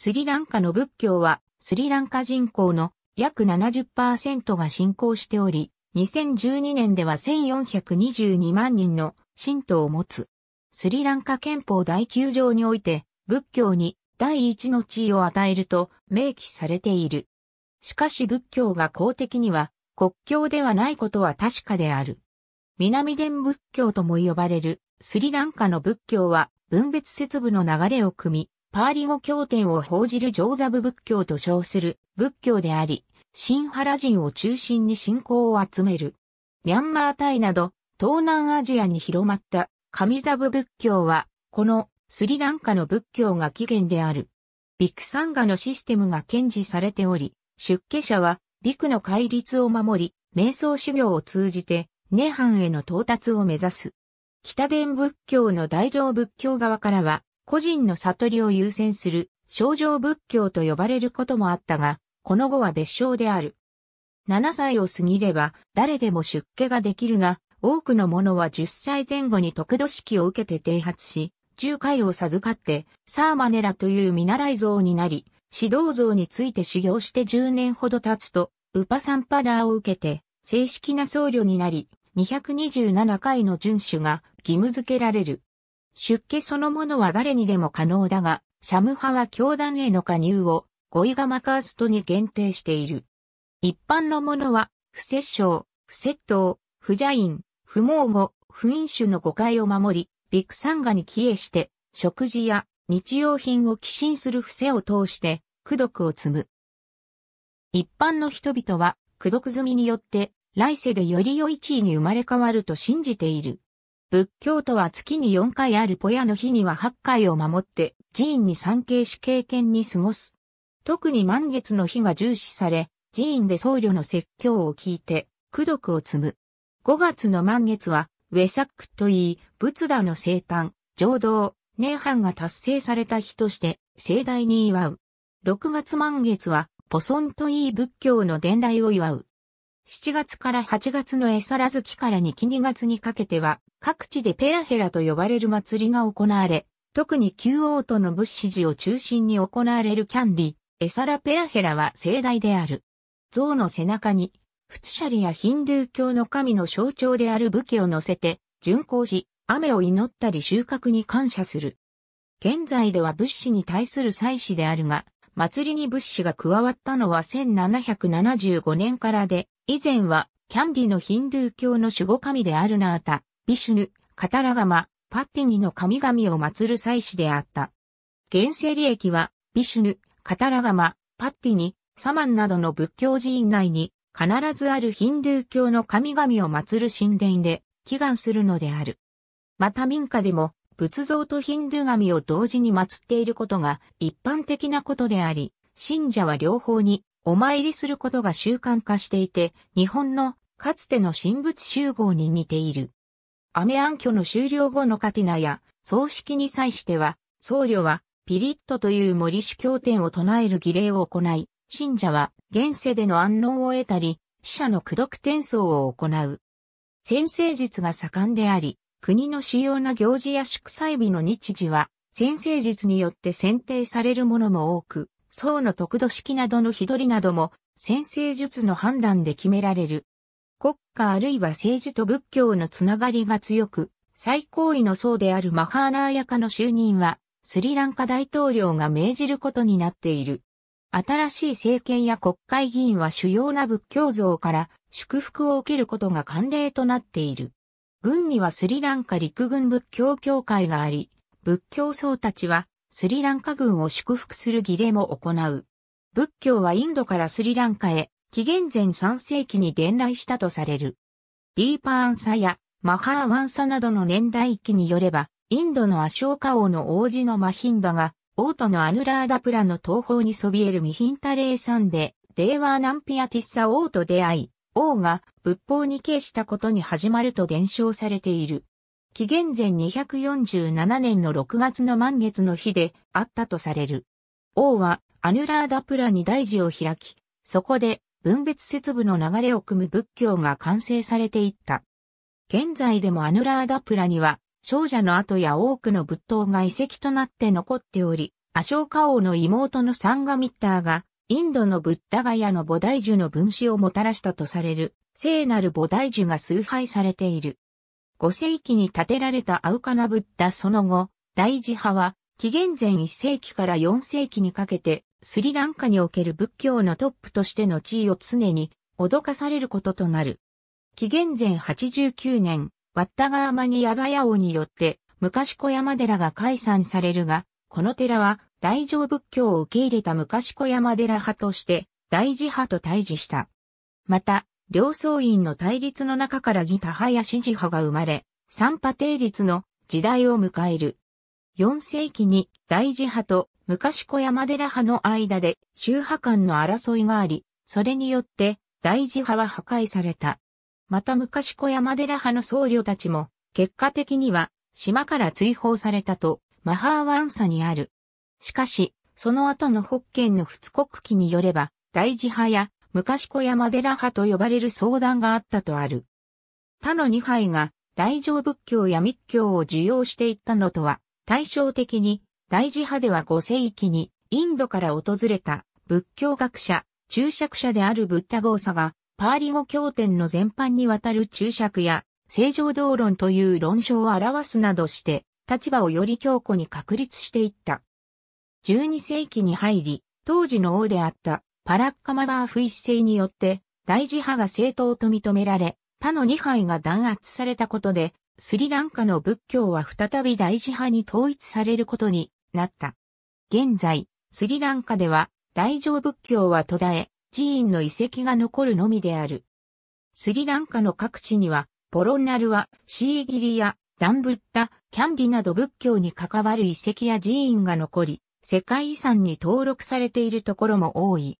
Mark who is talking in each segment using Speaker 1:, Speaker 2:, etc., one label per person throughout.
Speaker 1: スリランカの仏教は、スリランカ人口の約70%が信仰しており、2012年では1422万人の信徒を持つ。スリランカ憲法第9条において、仏教に第一の地位を与えると明記されている。しかし仏教が公的には国教ではないことは確かである。南伝仏教とも呼ばれるスリランカの仏教は分別節部の流れを組み、パーリ語経典を報じる上座部仏教と称する仏教であり、新原人を中心に信仰を集める。ミャンマータイなど東南アジアに広まった神座部仏教は、このスリランカの仏教が起源である。ビクサンガのシステムが堅持されており、出家者はビクの戒律を守り、瞑想修行を通じて、涅槃への到達を目指す。北伝仏教の大乗仏教側からは、個人の悟りを優先する、症状仏教と呼ばれることもあったが、この後は別称である。7歳を過ぎれば、誰でも出家ができるが、多くの者は10歳前後に得度式を受けて剃発し、10回を授かって、サーマネラという見習い像になり、指導像について修行して10年ほど経つと、ウパサンパダーを受けて、正式な僧侶になり、227回の遵守が義務付けられる。出家そのものは誰にでも可能だが、シャム派は教団への加入をゴイガマカーストに限定している。一般のものは、不摂生、不摂盗、不邪因、不毛語、不飲酒の誤解を守り、ビクサンガに帰依して、食事や日用品を寄進する伏せを通して、苦毒を積む。一般の人々は、苦毒済みによって、来世でより良い地位に生まれ変わると信じている。仏教徒は月に4回あるポヤの日には8回を守って寺院に参詣し経験に過ごす。特に満月の日が重視され、寺院で僧侶の説教を聞いて、苦毒を積む。5月の満月は、ウェサックといい、仏陀の生誕、浄土、涅槃が達成された日として、盛大に祝う。6月満月は、ポソンといい仏教の伝来を祝う。7月から8月のエサラ月から2期2月にかけては、各地でペラヘラと呼ばれる祭りが行われ、特に旧王都の物資寺を中心に行われるキャンディ、エサラペラヘラは盛大である。象の背中に、仏ツシャリやヒンドゥー教の神の象徴である武器を乗せて、巡行し、雨を祈ったり収穫に感謝する。現在では物資に対する祭祀であるが、祭りに物資が加わったのは1775年からで、以前は、キャンディのヒンドゥー教の守護神であるナータ、ビシュヌ、カタラガマ、パッティニの神々を祀る祭祀であった。現世利益は、ビシュヌ、カタラガマ、パッティニ、サマンなどの仏教寺院内に、必ずあるヒンドゥー教の神々を祀る神殿で、祈願するのである。また民家でも、仏像とヒンドゥー神を同時に祀っていることが一般的なことであり、信者は両方にお参りすることが習慣化していて、日本のかつての神仏集合に似ている。アメ暗挙の終了後のカティナや葬式に際しては、僧侶はピリットという森主教典を唱える儀礼を行い、信者は現世での安穏を得たり、死者の功読転送を行う。先生術が盛んであり、国の主要な行事や祝祭日の日時は、先生術によって選定されるものも多く、層の得度式などの日取りなども、先生術の判断で決められる。国家あるいは政治と仏教のつながりが強く、最高位の層であるマハーナーヤカの就任は、スリランカ大統領が命じることになっている。新しい政権や国会議員は主要な仏教像から祝福を受けることが慣例となっている。軍にはスリランカ陸軍仏教協会があり、仏教僧たちはスリランカ軍を祝福する儀礼も行う。仏教はインドからスリランカへ、紀元前3世紀に伝来したとされる。ディーパーンサやマハーワンサなどの年代記によれば、インドのアショーカ王の王子のマヒンダが、王都のアヌラーダプラの東方にそびえるミヒンタレー山で、デーワーナンピアティッサ王と出会い、王が仏法に敬したことに始まると伝承されている。紀元前247年の6月の満月の日であったとされる。王はアヌラーダプラに大事を開き、そこで分別節部の流れを組む仏教が完成されていった。現在でもアヌラーダプラには、少女の跡や多くの仏塔が遺跡となって残っており、アショーカ王の妹のサンガミッターが、インドのブッダガヤの菩提樹の分子をもたらしたとされる、聖なる菩提樹が崇拝されている。5世紀に建てられたアウカナブッダその後、大寺派は、紀元前1世紀から4世紀にかけて、スリランカにおける仏教のトップとしての地位を常に脅かされることとなる。紀元前89年、ワッタガーマニヤバヤ王によって、昔小山寺が解散されるが、この寺は大乗仏教を受け入れた昔小山寺派として、大寺派と対峙した。また、両僧院の対立の中からギタ派や支持派が生まれ、三派定立の時代を迎える。4世紀に大寺派と昔小山寺派の間で宗派間の争いがあり、それによって大寺派は破壊された。また昔小山寺派の僧侶たちも、結果的には島から追放されたと、マハーワンサにある。しかし、その後の北県の仏国記によれば、大寺派や昔小山寺派と呼ばれる相談があったとある。他の二派が大乗仏教や密教を受容していったのとは、対照的に大寺派では5世紀にインドから訪れた仏教学者、注釈者であるブッダゴーが、パーリ語経典の全般にわたる注釈や、正常道論という論証を表すなどして、立場をより強固に確立していった。12世紀に入り、当時の王であったパラッカマバーフ一世によって、大事派が正当と認められ、他の二派が弾圧されたことで、スリランカの仏教は再び大事派に統一されることになった。現在、スリランカでは大乗仏教は途絶え、寺院の遺跡が残るのみである。スリランカの各地には、ポロンナルワ、シーギリやダンブッタ、キャンディなど仏教に関わる遺跡や寺院が残り、世界遺産に登録されているところも多い。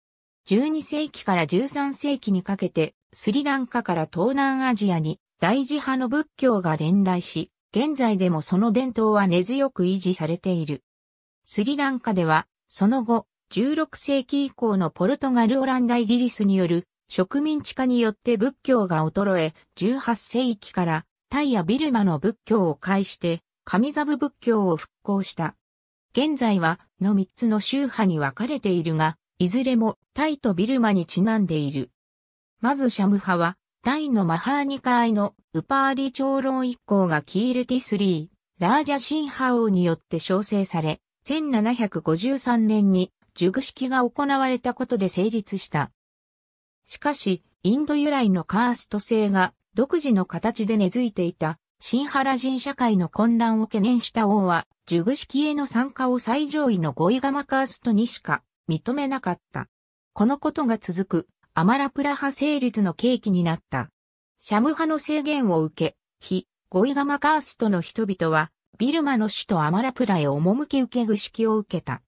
Speaker 1: 12世紀から13世紀にかけて、スリランカから東南アジアに大事派の仏教が伝来し、現在でもその伝統は根強く維持されている。スリランカでは、その後、16世紀以降のポルトガル・オランダ・イギリスによる植民地化によって仏教が衰え、18世紀からタイやビルマの仏教を介して、神座部仏教を復興した。現在は、の3つの宗派に分かれているが、いずれもタイとビルマにちなんでいる。まずシャム派は、イのマハーニカイのウパーリ長老一行がキールティスリー、ラージャシンハ王によって称制され、1753年に熟式が行われたことで成立した。しかし、インド由来のカースト制が独自の形で根付いていた、シンハラ人社会の混乱を懸念した王は、熟式への参加を最上位のゴイガマカーストにしか認めなかった。このことが続く、アマラプラ派成立の契機になった。シャム派の制限を受け、非ゴイガマカーストの人々は、ビルマの首都アマラプラへ赴き受け具式を受けた。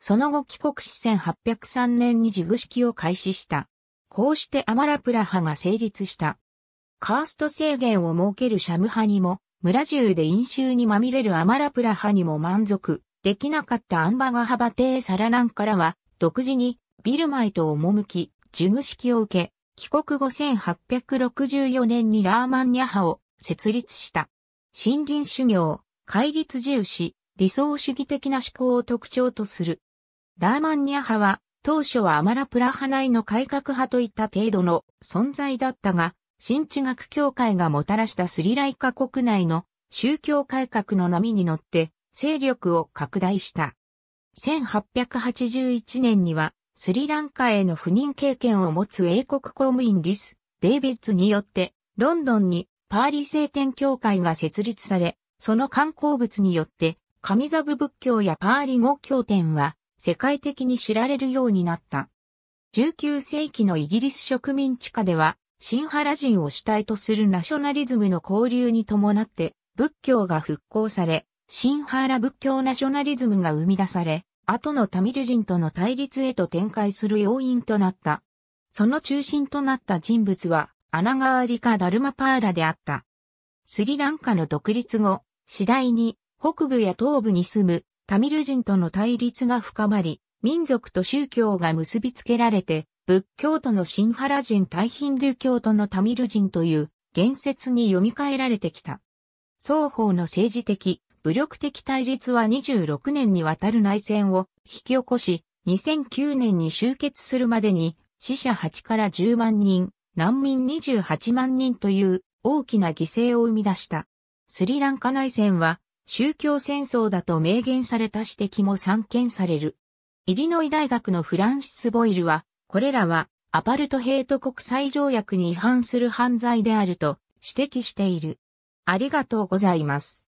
Speaker 1: その後帰国し1803年に自具式を開始した。こうしてアマラプラ派が成立した。カースト制限を設けるシャム派にも、村中で飲酒にまみれるアマラプラ派にも満足できなかったアンバガハバテーサラランからは、独自にビルマへと赴き、授具式を受け、帰国後1864年にラーマンニャ派を設立した。森林修行、戒律重視、理想主義的な思考を特徴とする。ラーマンニャ派は、当初はアマラプラ派内の改革派といった程度の存在だったが、新地学協会がもたらしたスリライカ国内の宗教改革の波に乗って勢力を拡大した。1881年にはスリランカへの赴任経験を持つ英国公務員リス・デイビッツによってロンドンにパーリ聖典教会が設立され、その観光物によって神ザブ仏教やパーリ語教典は世界的に知られるようになった。19世紀のイギリス植民地下では、新原人を主体とするナショナリズムの交流に伴って、仏教が復興され、新ハーラ仏教ナショナリズムが生み出され、後のタミル人との対立へと展開する要因となった。その中心となった人物は、アナガーリカ・ダルマパーラであった。スリランカの独立後、次第に北部や東部に住むタミル人との対立が深まり、民族と宗教が結びつけられて、仏教徒のシンハラ人対ヒンドゥー教徒のタミル人という言説に読み替えられてきた。双方の政治的、武力的対立は26年にわたる内戦を引き起こし、2009年に終結するまでに死者8から10万人、難民28万人という大きな犠牲を生み出した。スリランカ内戦は宗教戦争だと明言された指摘も散見される。イリノイ大学のフランシス・ボイルは、これらはアパルトヘイト国際条約に違反する犯罪であると指摘している。ありがとうございます。